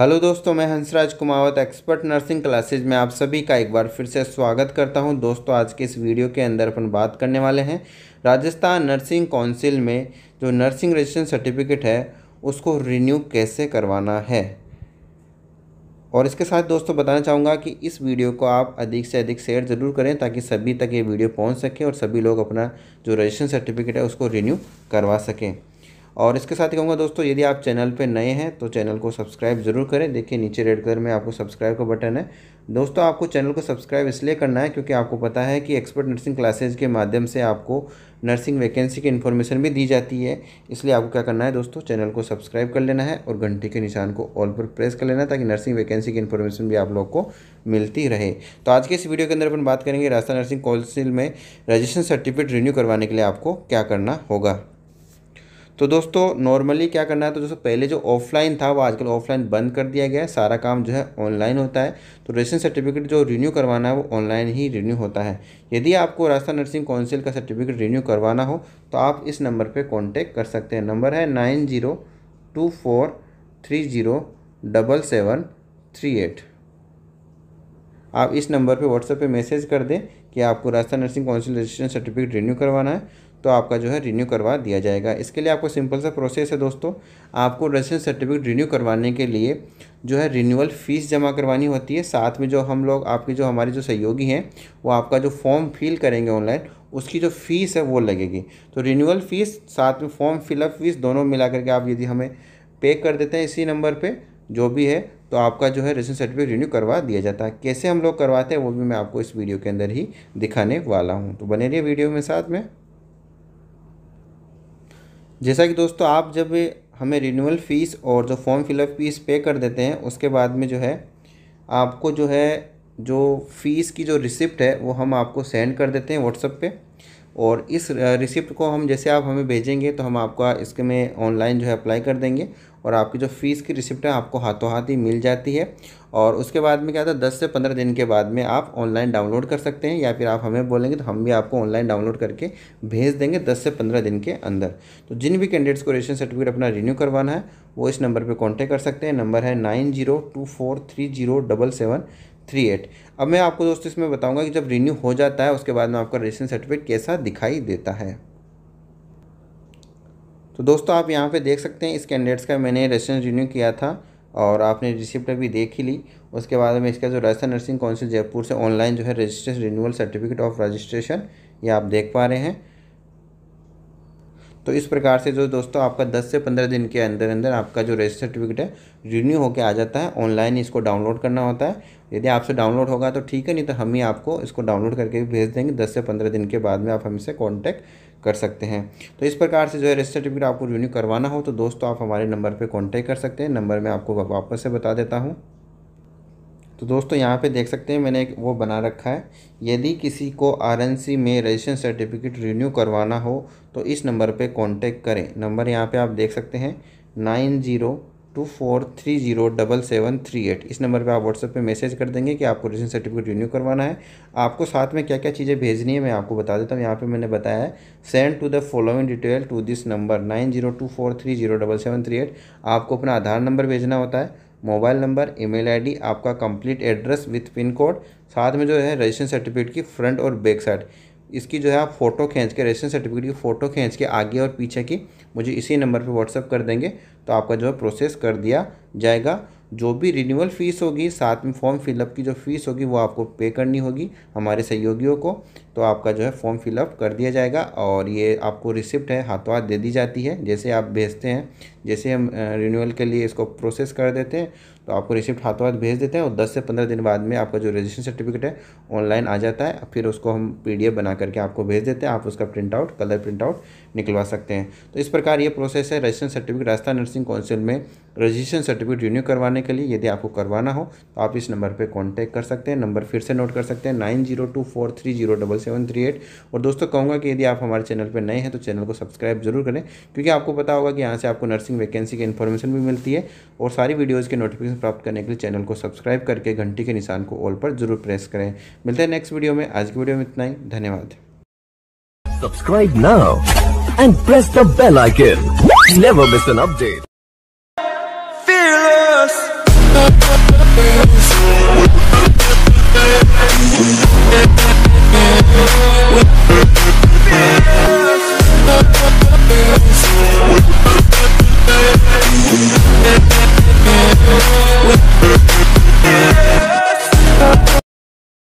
Hello दोस्तों मैं Hansraj Kumawat expert nursing classes में आप सभी का एक बार फिर से स्वागत करता हूं दोस्तों आज के इस वीडियो के अंदर अपन बात करने वाले हैं राजस्थान नर्सिंग काउंसिल में जो नर्सिंग रजिस्ट्रेशन सर्टिफिकेट है उसको रिन्यू कैसे करवाना है और इसके साथ दोस्तों बताना चाहूँगा कि इस वीडियो को आप अधिक से अधिक शेयर ज़रूर करें ताकि सभी तक ये वीडियो पहुँच सके और सभी लोग अपना जो रजिस्ट्रेशन सर्टिफिकेट है उसको रिन्यू करवा सकें और इसके साथ कहूँगा दोस्तों यदि आप चैनल पर नए हैं तो चैनल को सब्सक्राइब ज़रूर करें देखिए नीचे रेड कलर में आपको सब्सक्राइब का बटन है दोस्तों आपको चैनल को सब्सक्राइब इसलिए करना है क्योंकि आपको पता है कि एक्सपर्ट नर्सिंग क्लासेज के माध्यम से आपको नर्सिंग वैकेंसी की इन्फॉर्मेशन भी दी जाती है इसलिए आपको क्या करना है दोस्तों चैनल को सब्सक्राइब कर लेना है और घंटे के निशान को ऑल पर प्रेस कर लेना है ताकि नर्सिंग वैकेंसी की इन्फॉर्मेशन भी आप लोग को मिलती रहे तो आज के इस वीडियो के अंदर अपन बात करेंगे राजस्थान नर्सिंग काउंसिल में रजिस्ट्रेशन सर्टिफिकेट रिन्यू करवाने के लिए आपको क्या करना होगा तो दोस्तों नॉर्मली क्या करना है तो दोस्तों पहले जो ऑफलाइन था वो आजकल ऑफलाइन बंद कर दिया गया है सारा काम जो है ऑनलाइन होता है तो रजिस्ट्रेशन सर्टिफिकेट जो रिन्यू करवाना है वो ऑनलाइन ही रिन्यू होता है यदि आपको राजस्थान नर्सिंग काउंसिल का सर्टिफिकेट रिन्यू करवाना हो तो आप इस नंबर पर कॉन्टेक्ट कर सकते हैं नंबर है nine zero two four three zero double seven three eight आप इस नंबर पे व्हाट्सएप पे मैसेज कर दें कि आपको Rajasthan nursing council registration certificate renew करवाना है तो आपका जो है रिन्यू करवा दिया जाएगा इसके लिए आपको सिंपल सा प्रोसेस है दोस्तों आपको रेजिडेंस सर्टिफिकेट रिन्यू करवाने के लिए जो है रिन्यूअल फ़ीस जमा करवानी होती है साथ में जो हम लोग आपके जो हमारे जो सहयोगी हैं वो आपका जो फॉर्म फिल करेंगे ऑनलाइन उसकी जो फ़ीस है वो लगेगी तो रिन्यूअल फ़ीस साथ में फॉर्म फिलअप फ़ीस दोनों मिला करके आप यदि हमें पे कर देते हैं इसी नंबर पर जो भी है तो आपका जो है रेजिडेंस सर्टिफिकेट रिन्यू करवा दिया जाता है कैसे हम लोग करवाते हैं वो भी मैं आपको इस वीडियो के अंदर ही दिखाने वाला हूँ तो बने रहिए वीडियो में साथ में जैसा कि दोस्तों आप जब हमें रिन्यूअल फ़ीस और जो फॉर्म फिलअप फ़ीस पे कर देते हैं उसके बाद में जो है आपको जो है जो फ़ीस की जो रिसिप्ट है वो हम आपको सेंड कर देते हैं व्हाट्सअप पे और इस रिसिप्ट को हम जैसे आप हमें भेजेंगे तो हम आपका इसके में ऑनलाइन जो है अप्लाई कर देंगे और आपकी जो फ़ीस की रिसिप्ट है आपको हाथों हाथ ही मिल जाती है और उसके बाद में क्या था दस से पंद्रह दिन के बाद में आप ऑनलाइन डाउनलोड कर सकते हैं या फिर आप हमें बोलेंगे तो हम भी आपको ऑनलाइन डाउनलोड करके भेज देंगे दस से पंद्रह दिन के अंदर तो जिन भी कैंडिडेट्स को रेशन सर्टिफिकेट अपना रिन्यू करवाना है वो इस नंबर पर कॉन्टैक्ट कर सकते हैं नंबर है nine zero two four three zero double seven three eight अब मैं आपको दोस्तों इसमें बताऊंगा कि जब रिन्यू हो जाता है उसके बाद में आपका रेशन सर्टिफिकेट कैसा दिखाई देता है तो दोस्तों आप यहाँ पे देख सकते हैं इस कैंडिडेट्स का मैंने रेसिडेंस रिन्यू किया था और आपने रिसिप्ट भी देख ही ली उसके बाद में इसका जो राजस्थान नर्सिंग काउंसिल जयपुर से ऑनलाइन जो है registration renewal certificate of registration ये आप देख पा रहे हैं तो इस प्रकार से जो दोस्तों आपका 10 से 15 दिन के अंदर अंदर आपका जो रजिस्टर सर्टिफिकेट है रिन्यू होकर आ जाता है ऑनलाइन इसको डाउनलोड करना होता है यदि आपसे डाउनलोड होगा तो ठीक है नहीं तो हम ही आपको इसको डाउनलोड करके भी भेज देंगे दस से पंद्रह दिन के बाद में आप हमसे कॉन्टैक्ट कर सकते हैं तो इस प्रकार से जो है रजिस्टर सर्टिफिकेट आपको रिन्यू करवाना हो तो दोस्तों आप हमारे नंबर पर कॉन्टैक्ट कर सकते हैं नंबर मैं आपको वापस से बता देता हूँ तो दोस्तों यहाँ पे देख सकते हैं मैंने एक वो बना रखा है यदि किसी को आरएनसी में रजिस्ट्रेशन सर्टिफिकेट रिन्यू करवाना हो तो इस नंबर पे कांटेक्ट करें नंबर यहाँ पे आप देख सकते हैं nine zero two four three zero double seven three eight इस नंबर पे आप व्हाट्सएप पे मैसेज कर देंगे कि आपको रेशन सर्टिफिकेट रिन्यू करवाना है आपको साथ में क्या क्या चीज़ें भेजनी है मैं आपको बता देता हूँ यहाँ पे मैंने बताया है send to the following detail to this number nine zero two four three zero double seven three eight आपको अपना आधार नंबर भेजना होता है मोबाइल नंबर ईमेल आईडी आपका complete address with pin code साथ में जो है रजिस्ट्रेशन सर्टिफिकेट की फ्रंट और बैक साइड इसकी जो है आप फोटो खींच के रजिस्ट्रेशन सर्टिफिकेट की फ़ोटो खींच के आगे और पीछे की मुझे इसी नंबर पर व्हाट्सअप कर देंगे तो आपका जो है प्रोसेस कर दिया जाएगा जो भी रिन्यूअल फ़ीस होगी साथ में फॉर्म फिलअप की जो फ़ीस होगी वो आपको पे करनी होगी हमारे सहयोगियों को तो आपका जो है फॉर्म फिलअप कर दिया जाएगा और ये आपको रिसिप्ट है हाथों हाथ दे दी जाती है जैसे आप भेजते हैं जैसे हम रिन्यूअल के लिए इसको प्रोसेस कर देते हैं तो आपको रिसिप्ट हाथों हाथ भेज देते हैं और 10 से 15 दिन बाद में आपका जो रजिस्ट्रेशन सर्टिफिकेट है ऑनलाइन आ जाता है फिर उसको हम एफ बना करके आपको भेज देते हैं आप उसका print out colour print out निकलवा सकते हैं तो इस प्रकार ये प्रोसेस है registration certificate Rajasthan nursing council में रजिस्ट्रेशन सर्टिफिकेट रिन्यू करवाने के लिए यदि आपको करवाना हो तो आप इस नंबर पर कॉन्टैक्ट कर सकते हैं नंबर फिर से नोट कर सकते हैं nine zero two four three zero double seven three eight और दोस्तों कहूँगा कि यदि आप हमारे चैनल पर नए हैं तो चैनल को सब्सक्राइब जरूर करें क्योंकि आपको पता होगा कि यहाँ से आपको नर्सिंग वैकेंसी की इन्फॉर्मेशन भी मिलती है और सारी वीडियोज़ के नोटिफिकेशन प्राप्त करने के लिए चैनल को सब्सक्राइब करके घंटी के निशान को ऑल पर जरूर प्रेस करें मिलते हैं नेक्स्ट वीडियो में आज की वीडियो में इतना ही धन्यवाद Subscribe now and press the bell icon. Never miss an update. Fearless. we